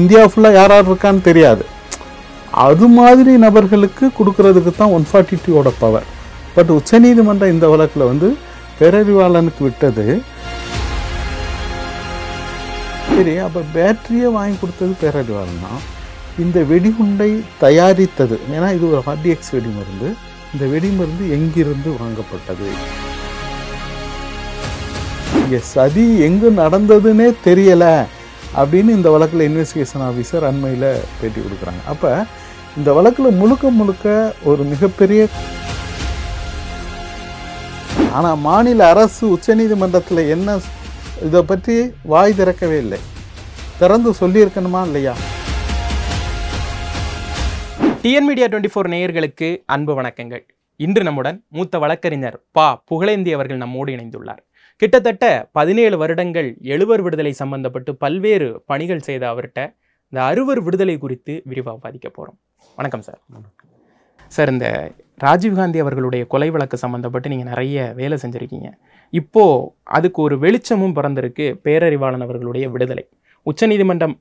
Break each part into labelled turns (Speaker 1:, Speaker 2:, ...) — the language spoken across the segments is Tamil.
Speaker 1: இந்தியா ஃபுல்லாக யார் யார் இருக்கான்னு தெரியாது அது
Speaker 2: மாதிரி நபர்களுக்கு கொடுக்கறதுக்கு தான் ஒன் ஃபார்ட்டி டூவோட பவர் பட் உச்சநீதிமன்றம் இந்த வழக்கில் வந்து பேரறிவாளனுக்கு விட்டது சரி அப்போ பேட்டரியை வாங்கி கொடுத்தது பேரறிவாளன் தான் இந்த வெடிகுண்டை தயாரித்தது ஏன்னா இது ஒரு ஹார்டிஎக்ஸ் வெடிமருந்து இந்த வெடிமருந்து எங்கிருந்து வாங்கப்பட்டது இங்கே சதி எங்கு நடந்ததுன்னே தெரியலை அப்படின்னு இந்த வழக்கில் இன்வெஸ்டிகேஷன் ஆஃபீஸர் அண்மையில் பேட்டி கொடுக்குறாங்க அப்போ இந்த வழக்கில் முழுக்க முழுக்க ஒரு மிகப்பெரிய ஆனால் மாநில அரசு உச்சநீதிமன்றத்தில் என்ன இதை பற்றி வாய் திறக்கவே இல்லை திறந்து சொல்லியிருக்கணுமா இல்லையா
Speaker 1: டிஎன் மீடியா டுவெண்ட்டி ஃபோர் நேயர்களுக்கு அன்பு வணக்கங்கள் இன்று நம்முடன் மூத்த வழக்கறிஞர் பா புகழேந்தி அவர்கள் நம்மோடு இணைந்துள்ளார் கிட்டத்தட்ட பதினேழு வருடங்கள் எழுவர் விடுதலை சம்பந்தப்பட்டு பல்வேறு பணிகள் செய்த அவர்கிட்ட இந்த அறுவர் விடுதலை குறித்து விரிவாக பாதிக்க போகிறோம் வணக்கம் சார் சார் இந்த ராஜீவ்காந்தி அவர்களுடைய கொலை வழக்கு சம்மந்தப்பட்டு நீங்கள் நிறைய வேலை செஞ்சுருக்கீங்க இப்போது அதுக்கு ஒரு வெளிச்சமும் பிறந்திருக்கு பேரறிவாளன் அவர்களுடைய விடுதலை உச்சநீதிமன்றம்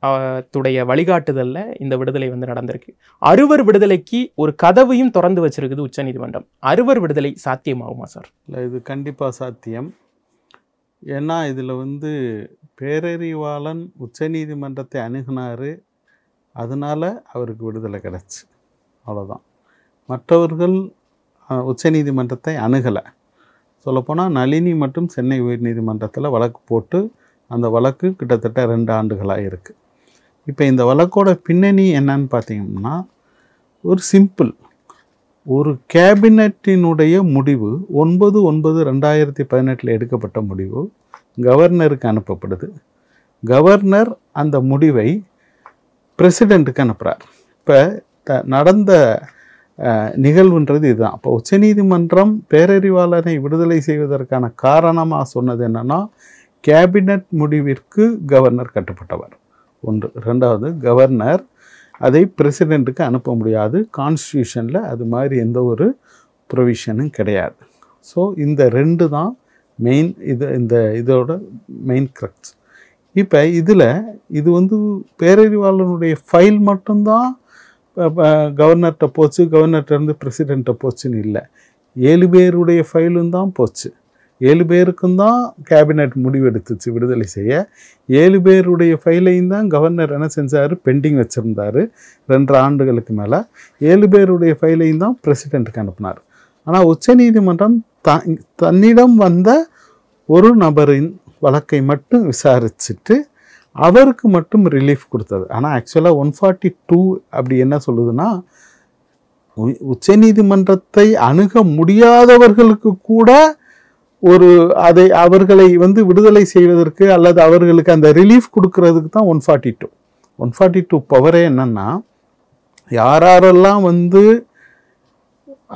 Speaker 1: துடைய வழிகாட்டுதலில் இந்த விடுதலை வந்து நடந்திருக்கு அறுவர் விடுதலைக்கு ஒரு கதவையும் திறந்து வச்சிருக்குது உச்சநீதிமன்றம் அறுவர் விடுதலை சாத்தியமாகுமா சார் இல்லை இது கண்டிப்பாக சாத்தியம் ஏன்னா இதில் வந்து பேரறிவாளன்
Speaker 2: உச்சநீதிமன்றத்தை அணுகினார் அதனால் அவருக்கு விடுதலை கிடச்சி அவ்வளோதான் மற்றவர்கள் உச்சநீதிமன்றத்தை அணுகலை சொல்லப்போனால் நளினி மற்றும் சென்னை உயர்நீதிமன்றத்தில் வழக்கு போட்டு அந்த வழக்கு கிட்டத்தட்ட ரெண்டு ஆண்டுகளாக இருக்குது இப்போ இந்த வழக்கோட பின்னணி என்னன்னு பார்த்தீங்கன்னா ஒரு சிம்பிள் ஒரு கேபினட்டினுடைய முடிவு ஒன்பது ஒன்பது ரெண்டாயிரத்தி பதினெட்டில் எடுக்கப்பட்ட முடிவு கவர்னருக்கு அனுப்பப்படுது கவர்னர் அந்த முடிவை பிரசிடெண்ட்டுக்கு அனுப்புகிறார் இப்போ த நடந்த நிகழ்வுன்றது இதுதான் இப்போ உச்சநீதிமன்றம் பேரறிவாளனை விடுதலை செய்வதற்கான காரணமாக சொன்னது என்னென்னா கேபினட் முடிவிற்கு கவர்னர் கட்டுப்பட்டவர் ஒன்று ரெண்டாவது கவர்னர் அதை பிரசிடெண்ட்டுக்கு அனுப்ப முடியாது கான்ஸ்டியூஷனில் அது மாதிரி எந்த ஒரு ப்ரொவிஷனும் கிடையாது ஸோ இந்த ரெண்டு தான் மெயின் இது இந்த இதோட மெயின் கிரக்ஸ் இப்போ இதில் இது வந்து பேரறிவாளனுடைய ஃபைல் மட்டும்தான் கவர்னர்கிட்ட போச்சு கவர்னர்கிட்ட இருந்து பிரசிடெண்ட்டை போச்சுன்னு இல்லை ஏழு பேருடைய ஃபைலும் தான் போச்சு ஏழு பேருக்கும் தான் கேபினெட் முடிவெடுத்துச்சு விடுதலை செய்ய ஏழு பேருடைய ஃபைலையும் தான் கவர்னர் என்ன செஞ்சார் பெண்டிங் வச்சுருந்தார் ரெண்டு ஆண்டுகளுக்கு மேலே ஏழு பேருடைய ஃபைலையும் தான் பிரசிடெண்ட்டுக்கு அனுப்பினார் ஆனால் உச்சநீதிமன்றம் த தன்னிடம் வந்த ஒரு நபரின் வழக்கை மட்டும் விசாரிச்சுட்டு அவருக்கு மட்டும் ரிலீஃப் கொடுத்தது ஆனால் ஆக்சுவலாக ஒன் ஃபார்ட்டி டூ அப்படி என்ன சொல்லுதுன்னா உச்சநீதிமன்றத்தை அணுக முடியாதவர்களுக்கு கூட ஒரு அதை அவர்களை வந்து விடுதலை செய்வதற்கு அல்லது அவர்களுக்கு அந்த ரிலீஃப் கொடுக்கறதுக்கு தான் one forty two one forty two பவரே என்னென்னா யாரெல்லாம் வந்து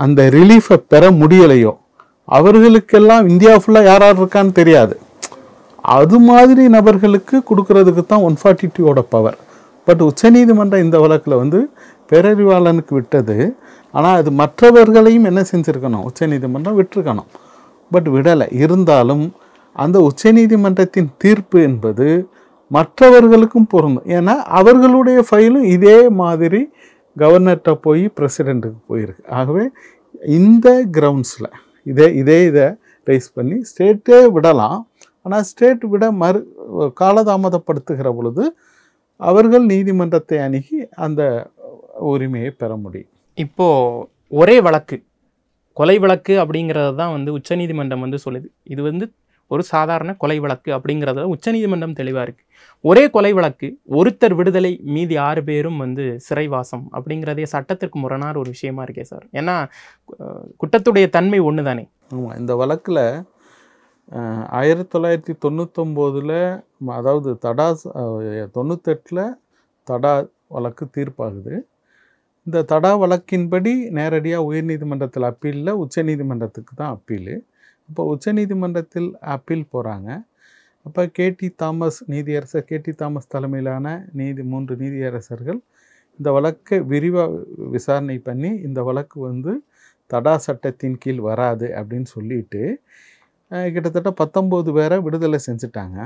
Speaker 2: அந்த ரிலீஃபை பெற முடியலையோ அவர்களுக்கெல்லாம் இந்தியா ஃபுல்லாக யார் யார் இருக்கான்னு தெரியாது அது மாதிரி நபர்களுக்கு கொடுக்கறதுக்கு தான் ஒன் ஃபார்ட்டி டூவோட பவர் பட் உச்சநீதிமன்றம் இந்த வழக்கில் வந்து பேரறிவாளனுக்கு விட்டது ஆனால் அது மற்றவர்களையும் என்ன செஞ்சுருக்கணும் உச்சநீதிமன்றம் விட்டுருக்கணும் பட் விடலை இருந்தாலும் அந்த உச்சநீதிமன்றத்தின் தீர்ப்பு என்பது மற்றவர்களுக்கும் பொருந்தும் ஏன்னா அவர்களுடைய ஃபைலும் இதே மாதிரி கவர்னர்கிட்ட போய் பிரசிடெண்ட்டுக்கு போயிருக்கு ஆகவே இந்த கிரவுண்ட்ஸில் இதே இதே இதை ரைஸ் பண்ணி ஸ்டேட்டே விடலாம் ஆனால் ஸ்டேட் விட மறு காலதாமதப்படுத்துகிற பொழுது அவர்கள் நீதிமன்றத்தை அணுகி அந்த உரிமையை பெற
Speaker 1: முடியும் இப்போது ஒரே வழக்கு கொலை வழக்கு அப்படிங்கிறது தான் வந்து உச்சநீதிமன்றம் வந்து சொல்லுது இது வந்து ஒரு சாதாரண கொலை வழக்கு அப்படிங்கிறதுல உச்சநீதிமன்றம் தெளிவாக இருக்குது ஒரே கொலை வழக்கு ஒருத்தர் விடுதலை மீதி ஆறு பேரும் வந்து சிறைவாசம் அப்படிங்கிறதே சட்டத்திற்கு முரணான ஒரு விஷயமா இருக்கே சார் ஏன்னா குற்றத்துடைய தன்மை ஒன்று தானே ஆமாம் இந்த வழக்கில் ஆயிரத்தி தொள்ளாயிரத்தி தொண்ணூத்தொம்போதில் அதாவது தடா
Speaker 2: தொண்ணூத்தெட்டில் தடா வழக்கு தீர்ப்பாகுது இந்த தடா வழக்கின்படி நேரடியாக உயர்நீதிமன்றத்தில் அப்பீலில் உச்சநீதிமன்றத்துக்கு தான் அப்பீலு இப்போ உச்சநீதிமன்றத்தில் அப்பீல் போகிறாங்க அப்போ கேடி தாமஸ் நீதியரசர் கேடி தாமஸ் தலைமையிலான நீதி மூன்று நீதியரசர்கள் இந்த வழக்கை விரிவாக விசாரணை பண்ணி இந்த வழக்கு வந்து தடா சட்டத்தின் கீழ் வராது அப்படின்னு சொல்லிட்டு கிட்டத்தட்ட பத்தொம்போது பேரை விடுதலை செஞ்சுட்டாங்க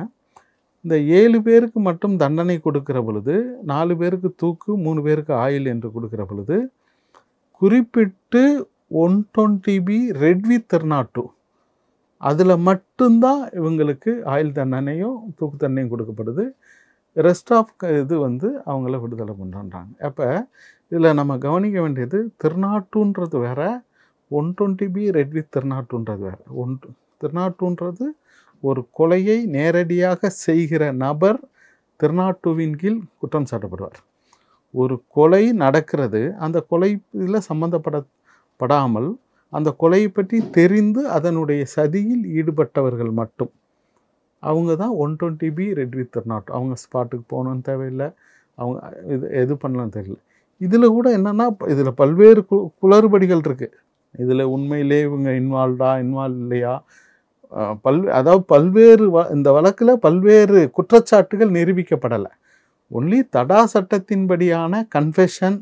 Speaker 2: இந்த ஏழு பேருக்கு மட்டும் தண்டனை கொடுக்கிற பொழுது நாலு பேருக்கு தூக்கு மூணு பேருக்கு ஆயில் என்று கொடுக்கிற பொழுது குறிப்பிட்டு one twenty B read with தெர்னாட்டு அதில் மட்டும்தான் இவங்களுக்கு ஆயில் தண்டனையும் தூக்கு தண்டனையும் கொடுக்கப்படுது ரெஸ்ட் ஆஃப் இது வந்து அவங்கள விடுதலை பண்ணுறாங்க அப்போ இதில் நம்ம கவனிக்க வேண்டியது திருநாட்டுன்றது வேறு ஒன் டுவெண்ட்டி பி ரெட் திருநாட்டுன்றது வேறு ஒன் திருநாட்டுன்றது ஒரு கொலையை நேரடியாக செய்கிற நபர் திருநாட்டுவின் கீழ் குற்றம் சாட்டப்படுவார் ஒரு கொலை நடக்கிறது அந்த கொலை இதில் சம்மந்தப்பட படாமல் அந்த கொலையை பற்றி தெரிந்து அதனுடைய சதியில் ஈடுபட்டவர்கள் மட்டும் அவங்க தான் ஒன் டுவெண்ட்டி பி ரெட் திருநாட்டு அவங்க ஸ்பாட்டுக்கு போகணும்னு தேவையில்லை அவங்க இது எது பண்ணலாம் தெரியல இதில் கூட என்னென்னா இதில் பல்வேறு கு குளறுபடிகள் இருக்குது இதில் உண்மையிலே இவங்க இன்வால்வ்டா இன்வால்வ் இல்லையா பல் அதாவது பல்வேறு வ இந்த வழக்கில் பல்வேறு குற்றச்சாட்டுகள் நிரூபிக்கப்படலை ஒன்லி தடா சட்டத்தின்படியான கன்ஃபெஷன்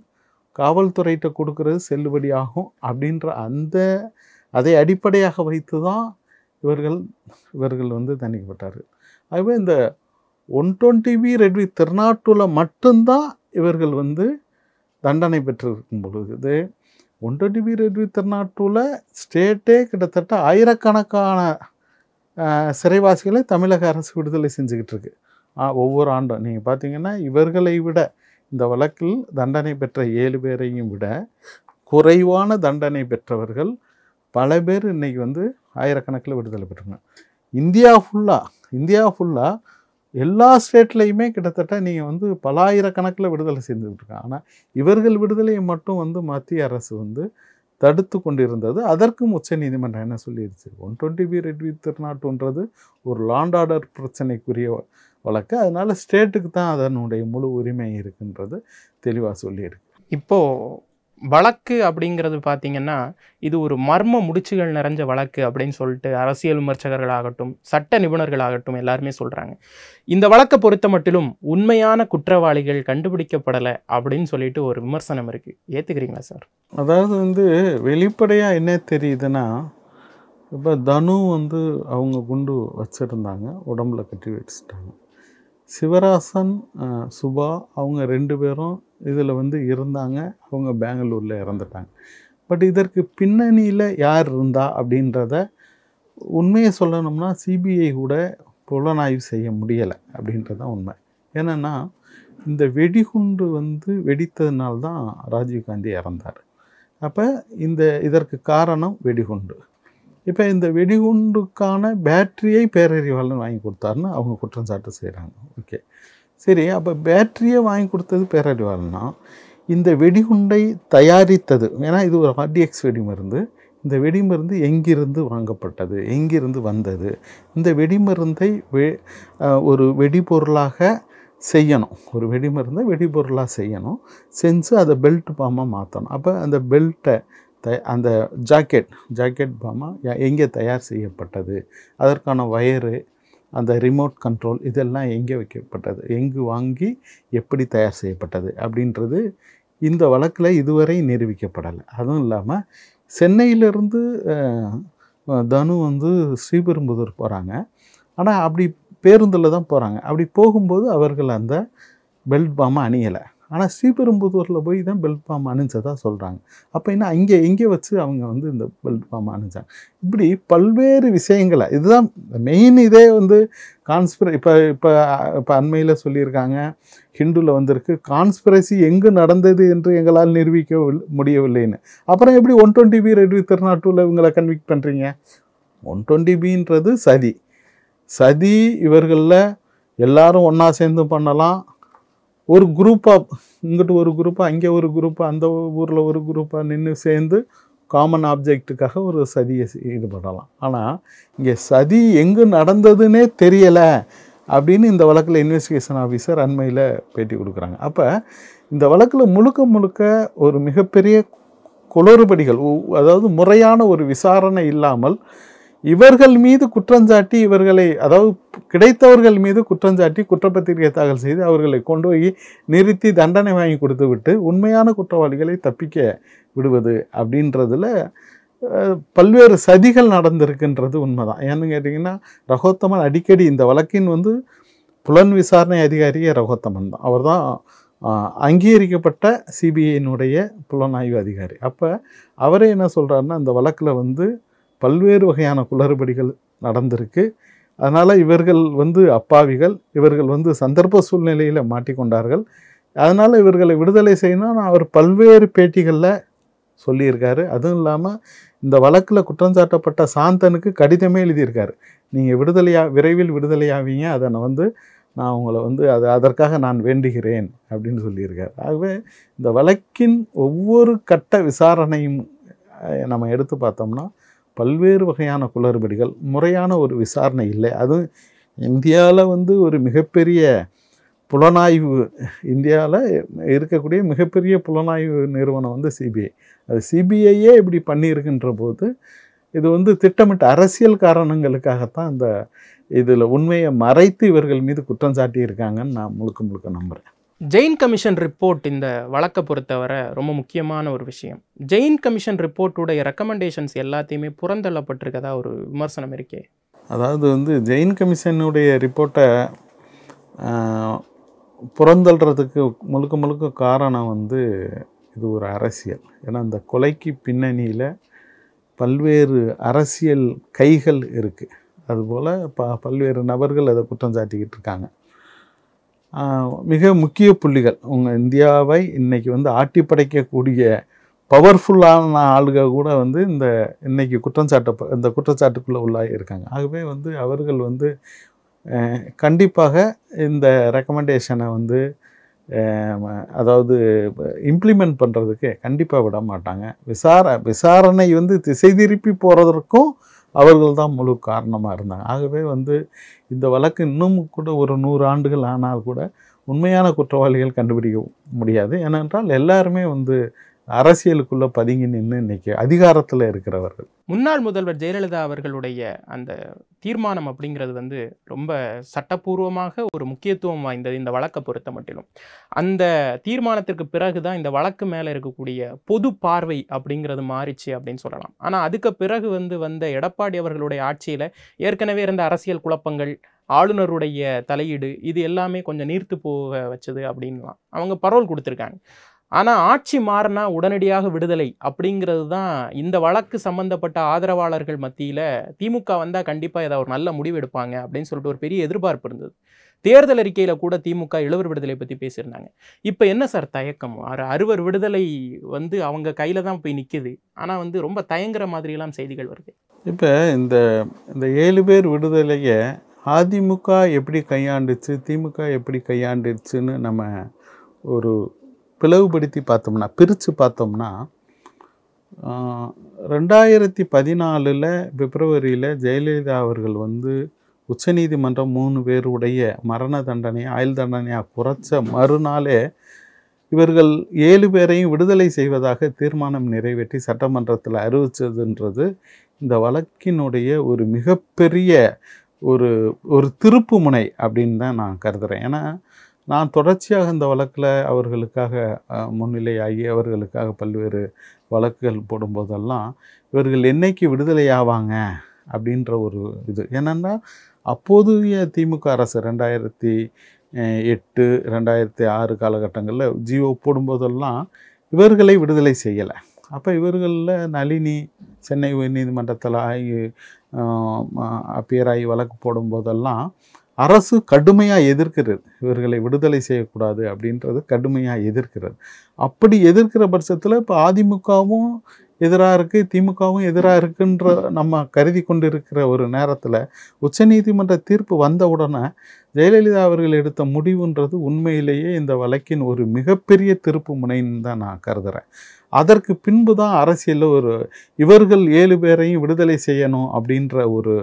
Speaker 2: காவல்துறையிட்ட கொடுக்கறது செல்லுபடியாகும் அப்படின்ற அந்த அதை அடிப்படையாக வைத்து தான் இவர்கள் இவர்கள் வந்து தண்டிக்கப்பட்டார் ஆகவே இந்த ஒன் டுவெண்ட்டி பி ரெட்வி திருநாட்டுல மட்டும்தான் இவர்கள் வந்து தண்டனை பெற்றிருக்கும் பொழுது ஒன் டுவெண்ட்டி பி ரெட்வி திருநாட்டுல ஸ்டேட்டே கிட்டத்தட்ட ஆயிரக்கணக்கான சிறைவாசிகளை தமிழக அரசு விடுதலை செஞ்சுக்கிட்டு இருக்கு ஒவ்வொரு ஆண்டும் நீங்கள் பார்த்தீங்கன்னா இவர்களை விட இந்த வழக்கில் தண்டனை பெற்ற ஏழு பேரையும் விட குறைவான தண்டனை பெற்றவர்கள் பல பேர் இன்றைக்கி வந்து ஆயிரக்கணக்கில் விடுதலை பெற்றுங்க இந்தியா ஃபுல்லாக இந்தியா ஃபுல்லாக எல்லா ஸ்டேட்லேயுமே கிட்டத்தட்ட நீங்கள் வந்து பல ஆயிரக்கணக்கில் விடுதலை செஞ்சுக்கிட்டு இருக்காங்க ஆனால் இவர்கள் விடுதலையை மட்டும் வந்து மத்திய அரசு வந்து தடுத்து கொண்டிருந்தது அதற்கும் உச்ச நீதிமன்றம் என்ன சொல்லிடுச்சு ஒன் டுவெண்ட்டி பி ரெட்வி திருநாட்டுன்றது ஒரு லாண்ட் ஆர்டர் பிரச்சனைக்குரிய வழக்கு அதனால் ஸ்டேட்டுக்கு
Speaker 1: தான் அதனுடைய முழு உரிமை இருக்குன்றது தெளிவாக சொல்லியிருக்கு இப்போது வழக்கு அப்படிங்கிறது பார்த்திங்கன்னா இது ஒரு மர்ம முடிச்சுகள் நிறைஞ்ச வழக்கு அப்படின்னு சொல்லிட்டு அரசியல் விமர்சகர்களாகட்டும் சட்ட நிபுணர்களாகட்டும் எல்லாருமே சொல்கிறாங்க இந்த வழக்கை பொறுத்த மட்டிலும் உண்மையான குற்றவாளிகள் கண்டுபிடிக்கப்படலை அப்படின்னு சொல்லிட்டு ஒரு விமர்சனம் இருக்குது ஏற்றுக்கிறீங்களா சார்
Speaker 2: அதாவது வந்து வெளிப்படையாக என்ன தெரியுதுன்னா இப்போ தனு வந்து அவங்க குண்டு வச்சுருந்தாங்க உடம்புல கட்டி வச்சுட்டாங்க சிவராசன் சுபா அவங்க ரெண்டு பேரும் இதில் வந்து இருந்தாங்க அவங்க பெங்களூரில் இறந்துட்டாங்க பட் இதற்கு பின்னணியில் யார் இருந்தா அப்படின்றத உண்மையை சொல்லணும்னா சிபிஐ கூட புலனாய்வு செய்ய முடியலை அப்படின்றது தான் உண்மை என்னென்னா இந்த வெடிகுண்டு வந்து வெடித்ததுனால்தான் தான் ராஜீவ்காந்தி இறந்தார் அப்போ இந்த இதற்கு காரணம் வெடிகுண்டு இப்போ இந்த வெடிகுண்டுக்கான பேட்ரியை பேரறிவாளன் வாங்கி கொடுத்தாருன்னு அவங்க குற்றம் சாட்டு செய்கிறாங்க ஓகே சரி அப்போ பேட்ரியை வாங்கி கொடுத்தது பேரறிவாளன்னா இந்த வெடிகுண்டை தயாரித்தது ஏன்னா இது ஒரு ஆர்டிஎக்ஸ் வெடிமருந்து இந்த வெடிமருந்து எங்கிருந்து வாங்கப்பட்டது எங்கிருந்து வந்தது இந்த வெடிமருந்தை வெ ஒரு வெடிபொருளாக செய்யணும் ஒரு வெடிமருந்தை வெடிபொருளாக செய்யணும் செஞ்சு அதை பெல்ட் பாம்பாக மாற்றணும் அப்போ அந்த பெல்ட்டை அந்த ஜாக்கெட் ஜாக்கெட் பாமா எங்கே தயார் செய்யப்பட்டது அதற்கான வயரு அந்த ரிமோட் கண்ட்ரோல் இதெல்லாம் எங்கே வைக்கப்பட்டது எங்கு வாங்கி எப்படி தயார் செய்யப்பட்டது அப்படின்றது இந்த வழக்கில் இதுவரை நிரூபிக்கப்படலை அதுவும் இல்லாமல் சென்னையிலேருந்து தனு வந்து ஸ்ரீபெரும்புதூர் போகிறாங்க ஆனால் அப்படி பேருந்தில் தான் போகிறாங்க அப்படி போகும்போது அவர்கள் அந்த பெல்ட் பாமா அணியலை ஆனால் ஸ்ரீபெரும்புதூரில் போய் தான் பெல்ட் ஃபார்ம் அணிஞ்சதாக சொல்கிறாங்க அப்போ என்ன இங்கே எங்கே வச்சு அவங்க வந்து இந்த பெல்ட் ஃபார்ம் அணிஞ்சாங்க இப்படி பல்வேறு விஷயங்களை இதுதான் மெயின் இதே வந்து கான்ஸ்பிர இப்போ இப்போ இப்போ அண்மையில் சொல்லியிருக்காங்க ஹிண்டுவில் வந்திருக்கு கான்ஸ்பிரசி எங்கு நடந்தது என்று எங்களால் நிரூபிக்க முடியவில்லைன்னு அப்புறம் எப்படி ஒன் டுவெண்ட்டி பி ரெட்வி திருநாட்டூரில் இவங்களை கன்விக் பண்ணுறீங்க ஒன் டுவெண்ட்டி பின்றது சதி சதி இவர்களில் எல்லாரும் ஒன்றா சேர்ந்து பண்ணலாம் ஒரு குரூப்பாக இங்கிட்டு ஒரு குரூப்பாக அங்கே ஒரு குரூப்பாக அந்த ஊரில் ஒரு குரூப்பாக நின்று சேர்ந்து காமன் ஆப்ஜெக்டுக்காக ஒரு சதியை ஈடுபடலாம் ஆனால் இங்கே சதி எங்கே நடந்ததுன்னே தெரியலை அப்படின்னு இந்த வழக்கில் இன்வெஸ்டிகேஷன் ஆஃபீஸர் அண்மையில் பேட்டி கொடுக்குறாங்க அப்போ இந்த வழக்கில் முழுக்க முழுக்க ஒரு மிகப்பெரிய குளறுபடிகள் அதாவது முறையான ஒரு விசாரணை இல்லாமல் இவர்கள் மீது குற்றஞ்சாட்டி இவர்களை அதாவது கிடைத்தவர்கள் மீது குற்றஞ்சாட்டி குற்றப்பத்திரிகை தாக்கல் செய்து அவர்களை கொண்டு போய் நிறுத்தி தண்டனை வாங்கி கொடுத்துவிட்டு உண்மையான குற்றவாளிகளை தப்பிக்க விடுவது அப்படின்றதுல பல்வேறு சதிகள் நடந்திருக்குன்றது உண்மைதான் ஏன்னு கேட்டிங்கன்னா ரகோத்தமன் அடிக்கடி இந்த வழக்கின் வந்து புலன் விசாரணை அதிகாரியே ரகோத்தமன் தான் அவர் தான் அங்கீகரிக்கப்பட்ட சிபிஐனுடைய புலனாய்வு அதிகாரி அப்போ அவரே என்ன சொல்கிறாருன்னா இந்த வழக்கில் வந்து பல்வேறு வகையான குளறுபடிகள் நடந்திருக்கு அதனால் இவர்கள் வந்து அப்பாவிகள் இவர்கள் வந்து சந்தர்ப்ப சூழ்நிலையில் மாட்டிக்கொண்டார்கள் அதனால் இவர்களை விடுதலை செய்யணும்னு அவர் பல்வேறு பேட்டிகளில் சொல்லியிருக்காரு அதுவும் இல்லாமல் இந்த வழக்கில் குற்றஞ்சாட்டப்பட்ட சாந்தனுக்கு கடிதமே எழுதியிருக்காரு நீங்கள் விடுதலையா விரைவில் விடுதலையாவீங்க அதை நான் வந்து நான் உங்களை வந்து அது அதற்காக நான் வேண்டுகிறேன் அப்படின்னு சொல்லியிருக்கார் ஆகவே இந்த வழக்கின் ஒவ்வொரு கட்ட விசாரணையும் நம்ம எடுத்து பார்த்தோம்னா பல்வேறு வகையான குளறுபடிகள் முறையான ஒரு விசாரணை இல்லை அதுவும் இந்தியாவில் வந்து ஒரு மிகப்பெரிய புலனாய்வு இந்தியாவில் இருக்கக்கூடிய மிகப்பெரிய புலனாய்வு நிறுவனம் வந்து சிபிஐ அது சிபிஐயே இப்படி பண்ணியிருக்கின்ற போது இது வந்து திட்டமிட்ட அரசியல் காரணங்களுக்காகத்தான் இந்த இதில் உண்மையை மறைத்து இவர்கள் மீது குற்றம் சாட்டியிருக்காங்கன்னு நான் முழுக்க முழுக்க நம்புகிறேன்
Speaker 1: ஜெயின் கமிஷன் ரிப்போர்ட் இந்த வழக்கை பொறுத்தவரை ரொம்ப முக்கியமான ஒரு விஷயம் ஜெயின் கமிஷன் ரிப்போர்ட்டுடைய ரெக்கமெண்டேஷன்ஸ் எல்லாத்தையுமே புறந்தள்ளப்பட்டிருக்கதா ஒரு விமர்சனம் இருக்கே
Speaker 2: அதாவது வந்து ஜெயின் கமிஷனுடைய ரிப்போர்ட்டை புறந்தள்ளுறதுக்கு முழுக்க முழுக்க காரணம் வந்து இது ஒரு அரசியல் ஏன்னா அந்த கொலைக்கு பின்னணியில் பல்வேறு அரசியல் கைகள் இருக்குது அதுபோல் ப பல்வேறு நபர்கள் அதை குற்றம் சாட்டிக்கிட்டு இருக்காங்க மிக முக்கிய புள்ளிகள் உங்கள் இந்தியாவை இன்றைக்கி வந்து ஆட்டி படைக்கக்கூடிய பவர்ஃபுல்லான ஆளுக கூட வந்து இந்த இன்றைக்கி குற்றஞ்சாட்ட இந்த குற்றச்சாட்டுக்குள்ளே உள்ளாக இருக்காங்க ஆகவே வந்து அவர்கள் வந்து கண்டிப்பாக இந்த ரெக்கமெண்டேஷனை வந்து அதாவது இம்ப்ளிமெண்ட் பண்ணுறதுக்கு கண்டிப்பாக விட மாட்டாங்க விசார விசாரணை வந்து திசை திருப்பி போகிறதற்கும் அவர்கள் தான் முழு காரணமாக இருந்தாங்க ஆகவே வந்து இந்த வழக்கு இன்னும் கூட ஒரு நூறு ஆண்டுகள் ஆனால் கூட உண்மையான குற்றவாளிகள் கண்டுபிடிக்க முடியாது ஏனென்றால் எல்லாருமே வந்து அரசியலுக்குள்ளே பதுங்கி நின்று இன்றைக்கி அதிகாரத்தில் இருக்கிறவர்கள்
Speaker 1: முன்னாள் முதல்வர் ஜெயலலிதா அவர்களுடைய அந்த தீர்மானம் அப்படிங்கிறது வந்து ரொம்ப சட்டப்பூர்வமாக ஒரு முக்கியத்துவம் வாய்ந்தது இந்த வழக்கை பொறுத்த மட்டிலும் அந்த தீர்மானத்திற்கு பிறகு தான் இந்த வழக்கு மேலே இருக்கக்கூடிய பொது பார்வை அப்படிங்கிறது மாறிச்சு அப்படின்னு சொல்லலாம் ஆனால் அதுக்கு பிறகு வந்து வந்த எடப்பாடி அவர்களுடைய ஆட்சியில் ஏற்கனவே இருந்த அரசியல் குழப்பங்கள் ஆளுநருடைய தலையீடு இது எல்லாமே கொஞ்சம் நீர்த்து போக வச்சது அப்படின்லாம் அவங்க பரோல் கொடுத்துருக்காங்க ஆனால் ஆட்சி மாறினா உடனடியாக விடுதலை அப்படிங்கிறது தான் இந்த வழக்கு சம்பந்தப்பட்ட ஆதரவாளர்கள் மத்தியில் திமுக வந்தால் கண்டிப்பாக ஏதாவது ஒரு நல்ல முடிவு எடுப்பாங்க அப்படின்னு சொல்லிட்டு ஒரு பெரிய எதிர்பார்ப்பு இருந்தது தேர்தல் அறிக்கையில் கூட திமுக இளவர் விடுதலை பற்றி பேசியிருந்தாங்க இப்போ என்ன சார் தயக்கம் அறுவர் விடுதலை வந்து அவங்க கையில் தான் போய் நிற்கிது ஆனால் வந்து ரொம்ப தயங்குற மாதிரிலாம் செய்திகள் வருது
Speaker 2: இப்போ இந்த இந்த ஏழு பேர் விடுதலையை அதிமுக எப்படி கையாண்டுச்சு திமுக எப்படி கையாண்டுச்சுன்னு நம்ம ஒரு பிளவுபடுத்தி பார்த்தோம்னா பிரித்து பார்த்தோம்னா ரெண்டாயிரத்தி பதினாலில் பிப்ரவரியில் ஜெயலலிதா அவர்கள் வந்து உச்சநீதிமன்றம் மூணு பேருடைய மரண தண்டனை ஆயுள் தண்டனையாக குறைச்ச மறுநாளே இவர்கள் ஏழு பேரையும் விடுதலை செய்வதாக தீர்மானம் நிறைவேற்றி சட்டமன்றத்தில் அறிவித்ததுன்றது இந்த வழக்கினுடைய ஒரு மிகப்பெரிய ஒரு ஒரு திருப்புமுனை அப்படின்னு தான் நான் கருதுகிறேன் ஏன்னா நான் தொடர்ச்சியாக இந்த வழக்கில் அவர்களுக்காக முன்னிலையாகி அவர்களுக்காக பல்வேறு வழக்குகள் போடும்போதெல்லாம் இவர்கள் என்னைக்கு விடுதலை ஆவாங்க அப்படின்ற ஒரு இது என்னென்னா அப்போதைய திமுக அரசு ரெண்டாயிரத்தி எட்டு ரெண்டாயிரத்தி ஆறு காலகட்டங்களில் ஜியோ போடும்போதெல்லாம் இவர்களை விடுதலை செய்யலை அப்போ இவர்களில் நளினி சென்னை உயர்நீதிமன்றத்தில் ஆகி அப்பியராகி வழக்கு போடும்போதெல்லாம் அரசு கடுமையாக எதிர்க்கிறது இவர்களை விடுதலை செய்யக்கூடாது அப்படின்றது கடுமையாக எதிர்க்கிறது அப்படி எதிர்க்கிற பட்சத்தில் இப்போ அதிமுகவும் எதிராக இருக்குது திமுகவும் எதிராக இருக்குன்ற நம்ம கருதி கொண்டு இருக்கிற ஒரு நேரத்தில் உச்சநீதிமன்ற தீர்ப்பு வந்த உடனே ஜெயலலிதா அவர்கள் எடுத்த முடிவுன்றது உண்மையிலேயே இந்த வழக்கின் ஒரு மிகப்பெரிய திருப்பு முனைன்னு தான் நான் கருதுகிறேன் அதற்கு பின்பு தான் அரசியலில் ஒரு இவர்கள் ஏழு பேரையும் விடுதலை செய்யணும் அப்படின்ற ஒரு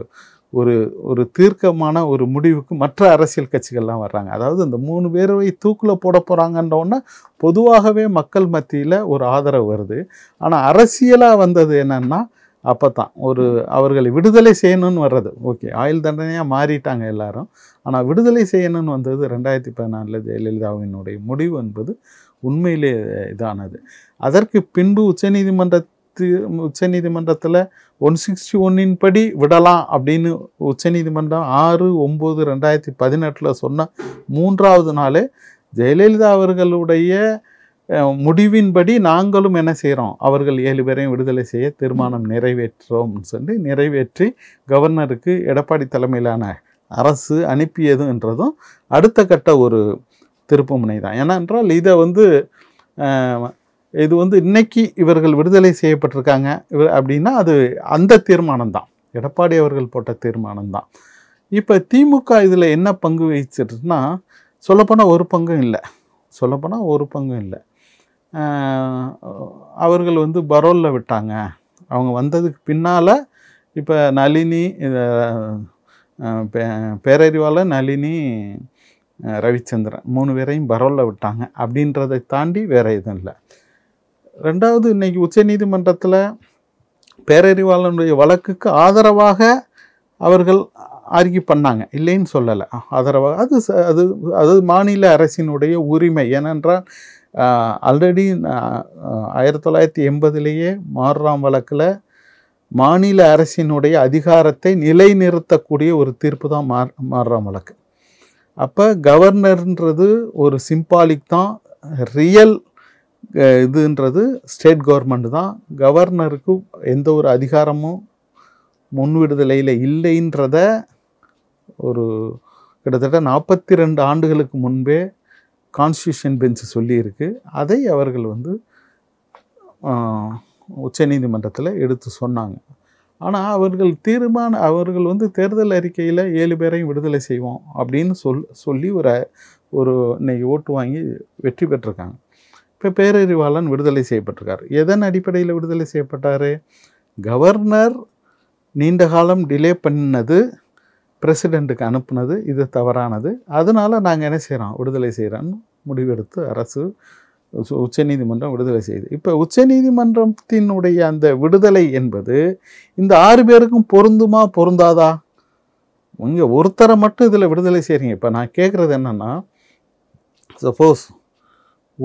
Speaker 2: ஒரு ஒரு தீர்க்கமான ஒரு முடிவுக்கு மற்ற அரசியல் கட்சிகள்லாம் வர்றாங்க அதாவது இந்த மூணு பேரவை தூக்கில் போட போகிறாங்கன்றோன்னா பொதுவாகவே மக்கள் மத்தியில் ஒரு ஆதரவு வருது ஆனால் அரசியலாக வந்தது என்னென்னா அப்போ தான் ஒரு அவர்களை விடுதலை செய்யணும்னு வர்றது ஓகே ஆயுள் தண்டனையாக மாறிட்டாங்க எல்லாரும் ஆனால் விடுதலை செய்யணும்னு வந்தது ரெண்டாயிரத்தி பதினாலில் ஜெயலலிதாவினுடைய முடிவு என்பது உண்மையிலே இதானது அதற்கு பின்பு உச்சநீதிமன்ற உச்சநீதிமன்றத்தில் ஒன் சிக்ஸ்டி ஒன்னின் படி விடலாம் அப்படின்னு உச்சநீதிமன்றம் ஆறு ஒம்பது ரெண்டாயிரத்தி பதினெட்டில் சொன்ன மூன்றாவது நாள் ஜெயலலிதா அவர்களுடைய முடிவின்படி நாங்களும் என்ன செய்கிறோம் அவர்கள் ஏழு பேரையும் விடுதலை செய்ய தீர்மானம் நிறைவேற்றுறோம்னு சொல்லி நிறைவேற்றி கவர்னருக்கு எடப்பாடி தலைமையிலான அரசு என்றதும் அடுத்த கட்ட ஒரு திருப்பு முனை தான் என்றால் இதை வந்து இது வந்து இன்னைக்கு இவர்கள் விடுதலை செய்யப்பட்டிருக்காங்க இவர் அப்படின்னா அது அந்த தீர்மானம் தான் எடப்பாடி அவர்கள் போட்ட தீர்மானம் தான் இப்போ திமுக இதில் என்ன பங்கு வகிச்சிட்டுனா சொல்லப்போனால் ஒரு பங்கும் இல்லை சொல்லப்போனால் ஒரு பங்கும் இல்லை அவர்கள் வந்து பரோலில் விட்டாங்க அவங்க வந்ததுக்கு பின்னால் இப்போ நளினி பேரறிவாளர் நளினி ரவிச்சந்திரன் மூணு பேரையும் பரோலில் விட்டாங்க அப்படின்றதை தாண்டி வேறு எதுவும் இல்லை ரெண்டாவது இன்றைக்கி உச்சநீதிமன்றத்தில் பேரறிவாளனுடைய வழக்குக்கு ஆதரவாக அவர்கள் அறிக்கை பண்ணாங்க இல்லைன்னு சொல்லலை ஆதரவாக அது அது அது மாநில அரசினுடைய உரிமை ஏனென்றால் ஆல்ரெடி ஆயிரத்தி தொள்ளாயிரத்தி எண்பதுலேயே மாறுறாம் வழக்கில் மாநில அரசினுடைய அதிகாரத்தை நிலைநிறுத்தக்கூடிய ஒரு தீர்ப்பு தான் மாறுறாம் வழக்கு அப்போ கவர்னர்ன்றது ஒரு சிம்பாலிக் தான் ரியல் இதுன்றது ஸ்டேட் கவர்மெண்ட் தான் கவர்னருக்கு எந்த ஒரு அதிகாரமும் முன் விடுதலையில் இல்லைன்றத ஒரு கிட்டத்தட்ட நாற்பத்தி ரெண்டு ஆண்டுகளுக்கு முன்பே கான்ஸ்டியூஷன் பெஞ்சு சொல்லியிருக்கு அதை அவர்கள் வந்து உச்சநீதிமன்றத்தில் எடுத்து சொன்னாங்க ஆனால் அவர்கள் தீர்மான அவர்கள் வந்து தேர்தல் அறிக்கையில் ஏழு பேரையும் விடுதலை செய்வோம் அப்படின்னு சொல் சொல்லி ஒரு ஒரு இன்னைக்கு ஓட்டு வாங்கி வெற்றி பெற்றிருக்காங்க இப்போ பேரறிவாளன் விடுதலை செய்யப்பட்டிருக்கார் எதன் அடிப்படையில் விடுதலை செய்யப்பட்டார் கவர்னர் நீண்ட காலம் டிலே பண்ணது பிரசிடெண்ட்டுக்கு அனுப்புனது இது தவறானது அதனால் நாங்கள் என்ன செய்கிறோம் விடுதலை செய்கிறோன்னு முடிவெடுத்து அரசு உச்சநீதிமன்றம் விடுதலை செய்யுது இப்போ உச்சநீதிமன்றத்தினுடைய அந்த விடுதலை என்பது இந்த ஆறு பேருக்கும் பொருந்துமா பொருந்தாதா இங்கே ஒருத்தரை மட்டும் இதில் விடுதலை செய்கிறீங்க இப்போ நான் கேட்குறது என்னென்னா சப்போஸ்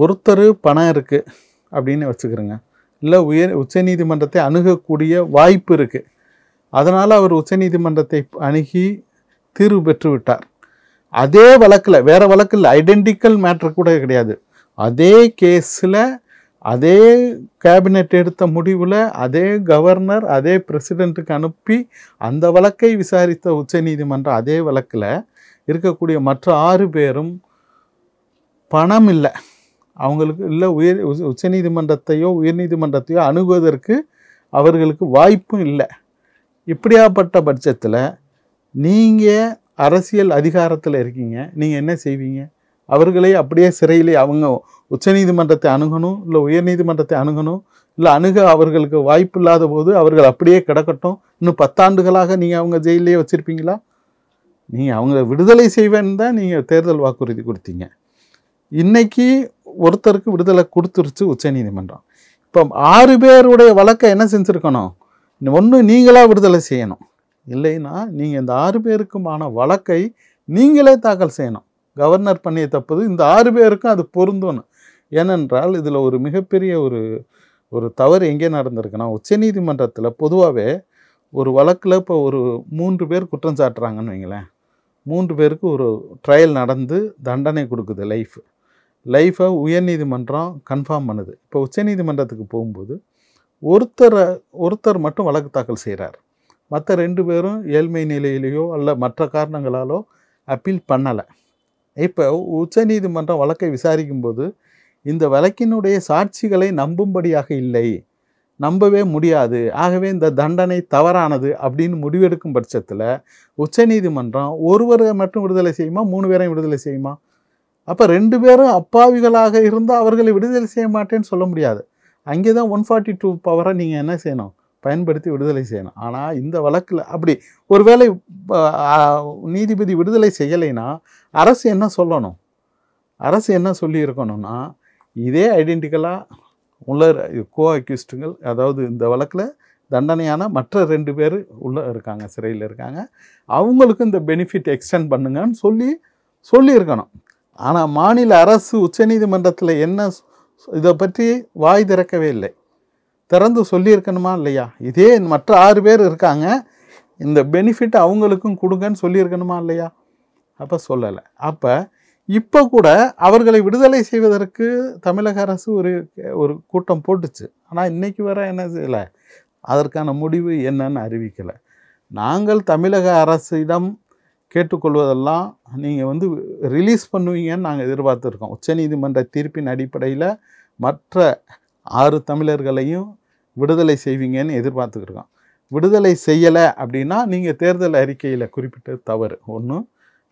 Speaker 2: ஒருத்தர் பணம் இருக்குது அப்படின்னு வச்சுக்கிறோங்க இல்லை உயர் உச்சநீதிமன்றத்தை அணுகக்கூடிய வாய்ப்பு இருக்குது அதனால் அவர் உச்சநீதிமன்றத்தை அணுகி தீர்வு பெற்று விட்டார் அதே வழக்கில் வேறு வழக்கில் ஐடென்டிக்கல் மேட்ரு கூட கிடையாது அதே கேஸில் அதே கேபினெட் எடுத்த முடிவில் அதே கவர்னர் அதே பிரசிடெண்ட்டுக்கு அனுப்பி அந்த வழக்கை விசாரித்த உச்சநீதிமன்றம் அதே வழக்கில் இருக்கக்கூடிய மற்ற ஆறு பேரும் பணம் இல்லை அவங்களுக்கு இல்லை உயர் நீதிமன்றத்தையோ உயர்நீதிமன்றத்தையோ அணுகுவதற்கு அவர்களுக்கு வாய்ப்பும் இல்லை இப்படியாப்பட்ட பட்சத்தில் நீங்கள் அரசியல் அதிகாரத்தில் இருக்கீங்க நீங்கள் என்ன செய்வீங்க அவர்களே அப்படியே சிறையிலே அவங்க உச்ச நீதிமன்றத்தை அணுகணும் இல்லை உயர்நீதிமன்றத்தை அணுகணும் இல்லை அணுக அவர்களுக்கு வாய்ப்பு இல்லாத போது அவர்கள் அப்படியே கிடக்கட்டும் இன்னும் பத்தாண்டுகளாக நீங்கள் அவங்க ஜெயிலே வச்சுருப்பீங்களா நீங்கள் அவங்க விடுதலை செய்வேன்னு தான் நீங்கள் தேர்தல் வாக்குறுதி கொடுத்தீங்க இன்றைக்கி ஒருத்தருக்கு விடுதலை கொடுத்துருச்சு உச்ச நீதிமன்றம் இப்போ ஆறு பேருடைய வழக்கை என்ன செஞ்சுருக்கணும் ஒன்று நீங்களாக விடுதலை செய்யணும் இல்லைன்னா நீங்கள் இந்த ஆறு பேருக்குமான வழக்கை நீங்களே தாக்கல் செய்யணும் கவர்னர் பண்ணிய தப்புது இந்த ஆறு பேருக்கும் அது பொருந்தணும் ஏனென்றால் இதில் ஒரு மிகப்பெரிய ஒரு ஒரு தவறு எங்கே நடந்திருக்குன்னா உச்சநீதிமன்றத்தில் பொதுவாகவே ஒரு வழக்கில் இப்போ ஒரு மூன்று பேர் குற்றம் சாட்டுறாங்கன்னு வைங்களேன் மூன்று பேருக்கு ஒரு ட்ரையல் நடந்து தண்டனை கொடுக்குது லைஃப் லைஃப்பை உயர்நீதிமன்றம் கன்ஃபார்ம் பண்ணுது இப்போ உச்சநீதிமன்றத்துக்கு போகும்போது ஒருத்தரை ஒருத்தர் மட்டும் வழக்கு தாக்கல் செய்கிறார் மற்ற ரெண்டு பேரும் ஏழ்மை நிலையிலேயோ அல்ல மற்ற காரணங்களாலோ அப்பீல் பண்ணலை இப்போ உச்சநீதிமன்றம் வழக்கை விசாரிக்கும்போது இந்த வழக்கினுடைய சாட்சிகளை நம்பும்படியாக இல்லை நம்பவே முடியாது ஆகவே இந்த தண்டனை தவறானது அப்படின்னு முடிவெடுக்கும் பட்சத்தில் உச்சநீதிமன்றம் ஒருவரை மட்டும் விடுதலை செய்யுமா மூணு பேரையும் விடுதலை செய்யுமா அப்போ ரெண்டு பேரும் அப்பாவிகளாக இருந்தால் அவர்களை விடுதலை செய்ய மாட்டேன்னு சொல்ல முடியாது அங்கே தான் ஒன் ஃபார்ட்டி டூ பவரை நீங்கள் என்ன செய்யணும் பயன்படுத்தி விடுதலை செய்யணும் ஆனால் இந்த வழக்கில் அப்படி ஒருவேளை நீதிபதி விடுதலை செய்யலைன்னா அரசு என்ன சொல்லணும் அரசு என்ன சொல்லியிருக்கணும்னா இதே ஐடென்டிக்கலாக உள்ள கோ அக்யூஸ்டுங்கள் அதாவது இந்த வழக்கில் தண்டனையான மற்ற ரெண்டு பேர் உள்ளே இருக்காங்க சிறையில் இருக்காங்க அவங்களுக்கு இந்த பெனிஃபிட் எக்ஸ்டெண்ட் பண்ணுங்கன்னு சொல்லி சொல்லியிருக்கணும் ஆனால் மாநில அரசு உச்சநீதிமன்றத்தில் என்ன இதை பற்றி வாய் திறக்கவே இல்லை திறந்து சொல்லியிருக்கணுமா இல்லையா இதே மற்ற ஆறு பேர் இருக்காங்க இந்த பெனிஃபிட் அவங்களுக்கும் கொடுங்கன்னு சொல்லியிருக்கணுமா இல்லையா அப்போ சொல்லலை அப்போ இப்போ கூட அவர்களை விடுதலை செய்வதற்கு தமிழக அரசு ஒரு ஒரு கூட்டம் போட்டுச்சு ஆனால் இன்றைக்கி வர என்ன செய்யலை அதற்கான முடிவு என்னன்னு அறிவிக்கலை நாங்கள் தமிழக அரசிடம் கேட்டுக்கொள்வதெல்லாம் நீங்கள் வந்து ரிலீஸ் பண்ணுவீங்கன்னு நாங்கள் எதிர்பார்த்துருக்கோம் உச்சநீதிமன்ற தீர்ப்பின் அடிப்படையில் மற்ற ஆறு தமிழர்களையும் விடுதலை செய்வீங்கன்னு எதிர்பார்த்துக்கிருக்கோம் விடுதலை செய்யலை அப்படின்னா நீங்கள் தேர்தல் அறிக்கையில் குறிப்பிட்டது தவறு ஒன்று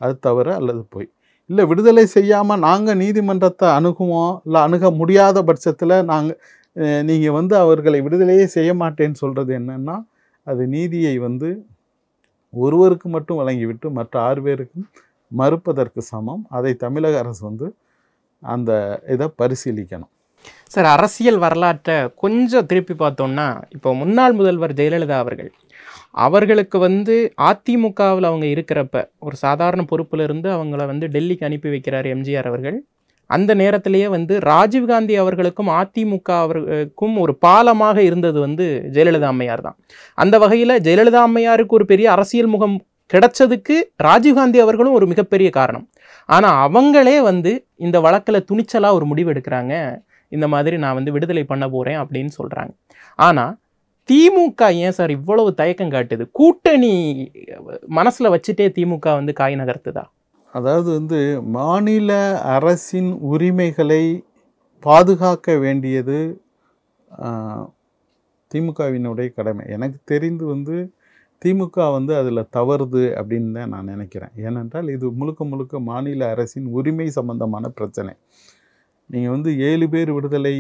Speaker 2: அது தவறு அல்லது போய் இல்லை விடுதலை செய்யாமல் நாங்கள் நீதிமன்றத்தை அணுகுவோம் இல்லை அணுக முடியாத பட்சத்தில் நாங்கள் நீங்கள் வந்து அவர்களை விடுதலையே செய்ய மாட்டேன்னு சொல்கிறது என்னென்னா அது நீதியை வந்து ஒருவருக்கு மட்டும் வழங்கிவிட்டு மற்ற ஆறு பேருக்கும் மறுப்பதற்கு சமம் அதை தமிழக அரசு வந்து அந்த இதை பரிசீலிக்கணும்
Speaker 1: சார் அரசியல் வரலாற்றை கொஞ்சம் திருப்பி பார்த்தோம்னா இப்போ முன்னாள் முதல்வர் ஜெயலலிதா அவர்கள் அவர்களுக்கு வந்து அதிமுகவில் அவங்க இருக்கிறப்ப ஒரு சாதாரண பொறுப்பிலிருந்து அவங்கள வந்து டெல்லிக்கு அனுப்பி வைக்கிறார் எம்ஜிஆர் அவர்கள் அந்த நேரத்திலேயே வந்து ராஜீவ்காந்தி அவர்களுக்கும் அதிமுக அவர்களுக்கும் ஒரு பாலமாக இருந்தது வந்து ஜெயலலிதா அம்மையார் தான் அந்த வகையில் ஜெயலலிதா அம்மையாருக்கு ஒரு பெரிய அரசியல் முகம் கிடைச்சதுக்கு ராஜீவ்காந்தி அவர்களும் ஒரு மிகப்பெரிய காரணம் ஆனால் அவங்களே வந்து இந்த வழக்கில் துணிச்சலாக ஒரு முடிவு எடுக்கிறாங்க இந்த மாதிரி நான் வந்து விடுதலை பண்ண போகிறேன் அப்படின்னு சொல்கிறாங்க ஆனால் திமுக ஏன் சார் இவ்வளவு தயக்கம் காட்டுது கூட்டணி மனசில் வச்சுட்டே திமுக வந்து காய் நகர்த்துதா அதாவது வந்து மாநில
Speaker 2: அரசின் உரிமைகளை பாதுகாக்க வேண்டியது திமுகவினுடைய கடமை எனக்கு தெரிந்து வந்து திமுக வந்து அதில் தவறுது அப்படின்னு தான் நான் நினைக்கிறேன் ஏனென்றால் இது முழுக்க முழுக்க மாநில அரசின் உரிமை சம்பந்தமான பிரச்சனை நீங்கள் வந்து ஏழு பேர் விடுதலை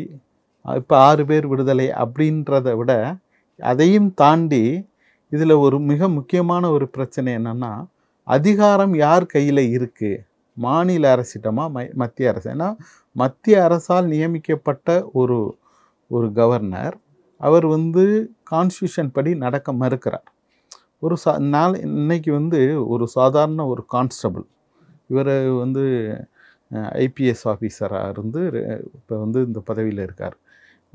Speaker 2: இப்போ ஆறு பேர் விடுதலை அப்படின்றத விட அதையும் தாண்டி இதில் ஒரு மிக முக்கியமான ஒரு பிரச்சனை என்னென்னா அதிகாரம் யார் கையில் இருக்குது மாநில அரசிட்டமா மத்திய அரசு ஏன்னா மத்திய அரசால் நியமிக்கப்பட்ட ஒரு ஒரு கவர்னர் அவர் வந்து கான்ஸ்டியூஷன் படி நடக்க மறுக்கிறார் ஒரு சா நாள் இன்னைக்கு வந்து ஒரு சாதாரண ஒரு கான்ஸ்டபுள் இவர் வந்து ஐபிஎஸ் ஆஃபீஸராக இருந்து இப்போ வந்து இந்த பதவியில் இருக்கார்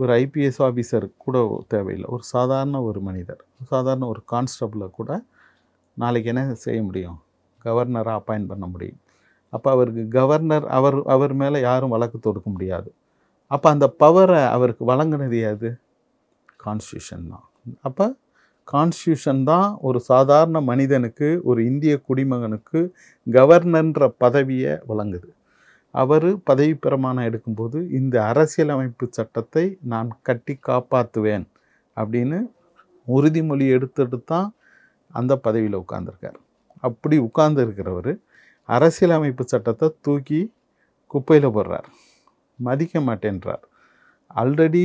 Speaker 2: ஒரு ஐபிஎஸ் ஆஃபீஸர் கூட தேவையில்லை ஒரு சாதாரண ஒரு மனிதர் சாதாரண ஒரு கான்ஸ்டபுளை கூட நாளைக்கு என்ன செய்ய முடியும் கவர்னராக அப்பாயின்ட் பண்ண முடியும் அப்போ அவருக்கு கவர்னர் அவர் அவர் மேலே யாரும் வழக்கு தொடுக்க முடியாது அப்போ அந்த பவரை அவருக்கு வழங்கினது யாது கான்ஸ்டியூஷன் தான் அப்போ கான்ஸ்டியூஷன் தான் ஒரு சாதாரண மனிதனுக்கு ஒரு இந்திய குடிமகனுக்கு கவர்னர்ன்ற பதவியை வழங்குது அவர் பதவி பிரமாணம் எடுக்கும்போது இந்த அரசியலமைப்பு சட்டத்தை நான் கட்டி காப்பாற்றுவேன் அப்படின்னு உறுதிமொழி எடுத்துட்டு தான் அந்த பதவியில் உட்கார்ந்துருக்கார் அப்படி உட்கார்ந்து இருக்கிறவர் அரசியலமைப்பு சட்டத்தை தூக்கி குப்பையில் போடுறார் மதிக்க மாட்டேன்றார் ஆல்ரெடி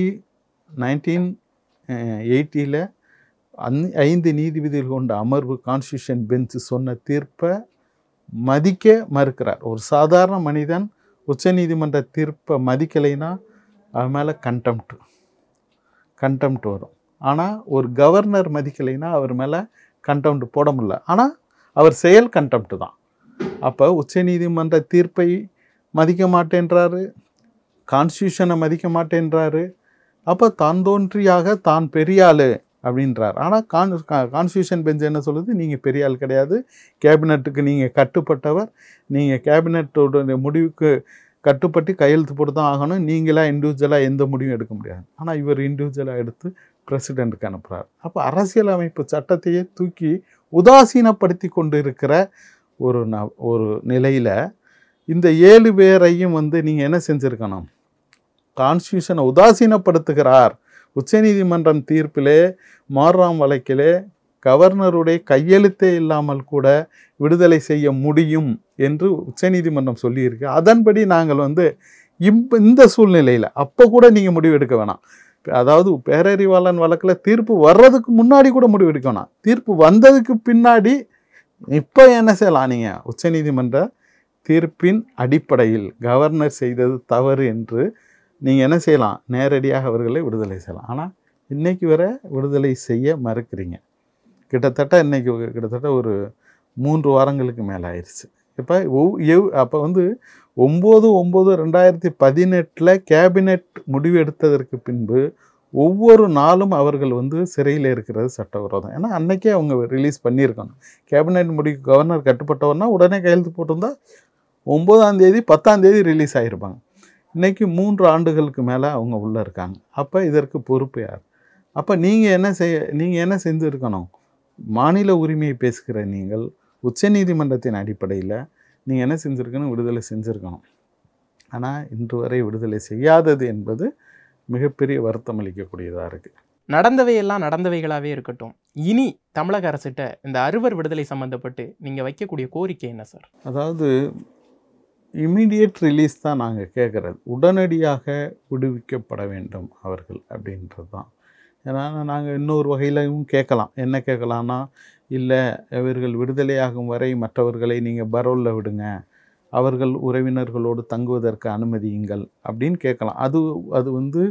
Speaker 2: நைன்டீன் எயிட்டியில் அந் ஐந்து நீதிபதிகள் கொண்ட அமர்வு கான்ஸ்டியூஷன் பெஞ்ச் சொன்ன தீர்ப்பை மதிக்க மறுக்கிறார் ஒரு சாதாரண மனிதன் உச்சநீதிமன்ற தீர்ப்பை மதிக்கலைன்னா அவர் மேலே கண்டெம்ட் கண்டெம்ட் வரும் ஆனால் ஒரு கவர்னர் மதிக்கலைன்னா அவர் மேலே கண்டெம்ட் போட முடில ஆனால் அவர் செயல் கண்டெம்ட் தான் அப்போ உச்சநீதிமன்ற தீர்ப்பை மதிக்க மாட்டேன்றாரு கான்ஸ்டியூஷனை மதிக்க மாட்டேன்றாரு அப்போ தான் தோன்றியாக தான் பெரிய ஆள் அப்படின்றார் ஆனால் கான் கான்ஸ்டியூஷன் பெஞ்ச் என்ன சொல்லுது நீங்கள் பெரிய ஆள் கிடையாது கேபினெட்டுக்கு நீங்கள் கட்டுப்பட்டவர் நீங்கள் கேபினெட்டோட முடிவுக்கு கட்டுப்பட்டு கையெழுத்து போட்டு தான் ஆகணும் நீங்களாக இண்டிவிஜுவலாக எந்த முடிவும் எடுக்க முடியாது ஆனால் இவர் இண்டிவிஜுவலாக எடுத்து பிரசிடெண்ட்டுக்கு அனுப்புகிறார் அப்போ அரசியலமைப்பு சட்டத்தையே தூக்கி உதாசீனப்படுத்தி கொண்டு இருக்கிற ஒரு ந ஒரு நிலையில் இந்த ஏழு பேரையும் வந்து நீங்கள் என்ன செஞ்சுருக்கணும் கான்ஸ்டியூஷனை உதாசீனப்படுத்துகிறார் உச்சநீதிமன்றம் தீர்ப்பிலே மார்ராம் வழக்கிலே கவர்னருடைய கையெழுத்தே இல்லாமல் கூட விடுதலை செய்ய முடியும் என்று உச்சநீதிமன்றம் சொல்லியிருக்கு அதன்படி நாங்கள் வந்து இந்த சூழ்நிலையில் அப்போ கூட நீங்கள் முடிவு எடுக்க வேணாம் அதாவது பேரறிவாளன் வழக்கில் தீர்ப்பு வர்றதுக்கு முன்னாடி கூட முடிவெடுக்கணும் தீர்ப்பு வந்ததுக்கு பின்னாடி இப்போ என்ன செய்யலாம் நீங்கள் உச்சநீதிமன்ற தீர்ப்பின் அடிப்படையில் கவர்னர் செய்தது தவறு என்று நீங்கள் என்ன செய்யலாம் நேரடியாக அவர்களை விடுதலை செய்யலாம் ஆனால் இன்றைக்கி வர விடுதலை செய்ய மறுக்கிறீங்க கிட்டத்தட்ட இன்றைக்கி கிட்டத்தட்ட ஒரு மூன்று வாரங்களுக்கு மேலே ஆயிடுச்சு இப்போ எவ் அப்போ வந்து ஒம்பது ஒம்பது ரெண்டாயிரத்தி பதினெட்டில் கேபினெட் முடிவு எடுத்ததற்கு பின்பு ஒவ்வொரு நாளும் அவர்கள் வந்து சிறையில் இருக்கிறது சட்டவிரோதம் ஏன்னா அன்றைக்கே அவங்க ரிலீஸ் பண்ணியிருக்கணும் கேபினெட் முடிவு கவர்னர் கட்டுப்பட்டவர்னா உடனே கையெழுத்து போட்டிருந்தால் ஒம்பதாந்தேதி பத்தாந்தேதி ரிலீஸ் ஆகிருப்பாங்க இன்றைக்கி மூன்று ஆண்டுகளுக்கு மேலே அவங்க உள்ளே இருக்காங்க அப்போ இதற்கு பொறுப்பு யார் அப்போ நீங்கள் என்ன செய்ய நீங்கள் என்ன செஞ்சுருக்கணும் மாநில உரிமையை பேசுகிற நீங்கள் உச்சநீதிமன்றத்தின் அடிப்படையில் நீங்கள் என்ன செஞ்சுருக்கணும் விடுதலை செஞ்சுருக்கணும் ஆனால் இன்று வரை விடுதலை செய்யாதது என்பது மிகப்பெரிய வருத்தம் அளிக்கக்கூடியதாக இருக்குது
Speaker 1: நடந்தவையெல்லாம் நடந்தவைகளாகவே இருக்கட்டும் இனி தமிழக அரசிட்ட இந்த அறுவர் விடுதலை சம்மந்தப்பட்டு நீங்கள் வைக்கக்கூடிய கோரிக்கை என்ன சார்
Speaker 2: அதாவது இமீடியட் ரிலீஸ் தான் நாங்கள் கேட்குறது உடனடியாக விடுவிக்கப்பட வேண்டும் அவர்கள் அப்படின்றது தான் ஏன்னா நாங்கள் இன்னொரு வகையிலையும் கேட்கலாம் என்ன கேட்கலான்னா இல்லை இவர்கள் விடுதலையாகும் வரை மற்றவர்களை நீங்கள் பரோலில் விடுங்க அவர்கள் உறவினர்களோடு தங்குவதற்கு அனுமதியுங்கள் அப்படின்னு கேட்கலாம் அது அது வந்து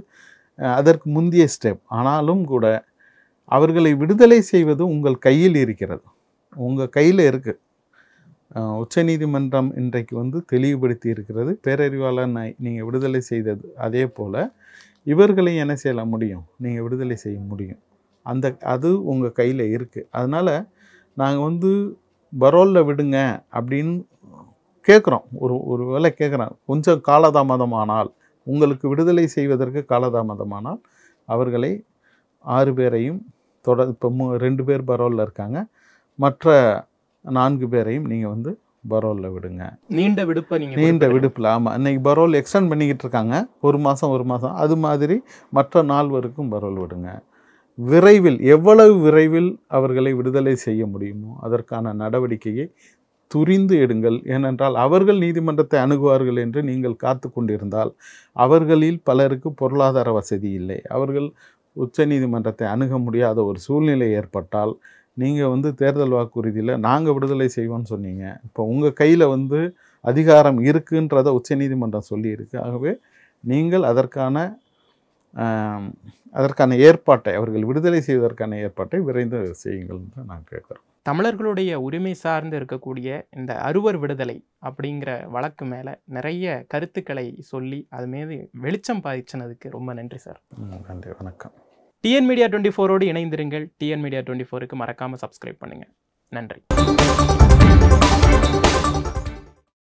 Speaker 2: அதற்கு முந்தைய ஸ்டெப் ஆனாலும் கூட அவர்களை விடுதலை செய்வது உங்கள் கையில் இருக்கிறது உங்கள் கையில் இருக்குது உச்சநீதிமன்றம் இன்றைக்கு வந்து தெளிவுபடுத்தி இருக்கிறது பேரறிவாளன் நீங்கள் விடுதலை செய்தது அதே போல் இவர்களை என்ன செய்யலாம் முடியும் நீங்கள் விடுதலை செய்ய முடியும் அந்த அது உங்கள் கையில் இருக்குது அதனால் நாங்கள் வந்து பரோலில் விடுங்க அப்படின்னு கேட்குறோம் ஒரு ஒரு வேலை கேட்குறோம் கொஞ்சம் காலதாமதமானால் உங்களுக்கு விடுதலை செய்வதற்கு காலதாமதமானால் அவர்களை ஆறு பேரையும் தொட இப்போ மூ ரெண்டு பேர் பரோலில் இருக்காங்க மற்ற நான்கு பேரையும் நீங்கள் வந்து பரோலில் விடுங்க
Speaker 1: நீண்ட விடுப்பை நீங்கள் நீண்ட விடுப்பில்
Speaker 2: ஆமாம் இன்றைக்கி பரோல் எக்ஸ்டெண்ட் பண்ணிக்கிட்டு இருக்காங்க ஒரு மாதம் ஒரு மாதம் அது மாதிரி மற்ற நால்வருக்கும் பரோல் விடுங்க விரைவில் எவ்வளவு விரைவில் அவர்களை விடுதலை செய்ய முடியுமோ அதற்கான நடவடிக்கையை துரிந்து எடுங்கள் ஏனென்றால் அவர்கள் நீதிமன்றத்தை அணுகுவார்கள் என்று நீங்கள் காத்து கொண்டிருந்தால் அவர்களில் பலருக்கு பொருளாதார வசதி இல்லை அவர்கள் உச்ச நீதிமன்றத்தை அணுக முடியாத ஒரு சூழ்நிலை ஏற்பட்டால் நீங்கள் வந்து தேர்தல் வாக்குறுதியில் நாங்கள் விடுதலை செய்வோம்னு சொன்னீங்க இப்போ உங்கள் கையில் வந்து அதிகாரம் இருக்குன்றதை உச்சநீதிமன்றம் சொல்லியிருக்கு ஆகவே நீங்கள் அதற்கான அதற்கான ஏற்பாட்டை அவர்கள் விடுதலை செய்வதற்கான ஏற்பாட்டை விரைந்து செய்யுங்கள் தான் நான் கேட்குறோம்
Speaker 1: தமிழர்களுடைய உரிமை சார்ந்து இருக்கக்கூடிய இந்த அறுவர் விடுதலை அப்படிங்கிற வழக்கு மேலே நிறைய கருத்துக்களை சொல்லி அது மீது வெளிச்சம் பாதிச்சினதுக்கு ரொம்ப நன்றி சார்
Speaker 2: நன்றி வணக்கம்
Speaker 1: டிஎன் மீடியா டுவெண்ட்டி ஃபோரோடு இணைந்திருங்கள் டிஎன் மீடியா டுவெண்ட்டி ஃபோருக்கு மறக்காமல் சப்ஸ்கிரைப் பண்ணுங்கள் நன்றி